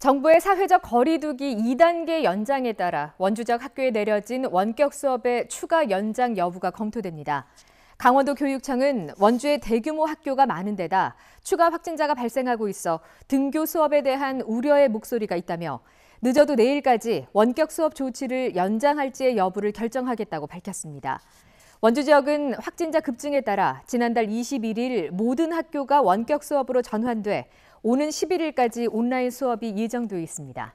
정부의 사회적 거리두기 2단계 연장에 따라 원주적 학교에 내려진 원격 수업의 추가 연장 여부가 검토됩니다. 강원도 교육청은 원주에 대규모 학교가 많은 데다 추가 확진자가 발생하고 있어 등교 수업에 대한 우려의 목소리가 있다며 늦어도 내일까지 원격 수업 조치를 연장할지의 여부를 결정하겠다고 밝혔습니다. 원주 지역은 확진자 급증에 따라 지난달 21일 모든 학교가 원격 수업으로 전환돼 오는 11일까지 온라인 수업이 예정되어 있습니다.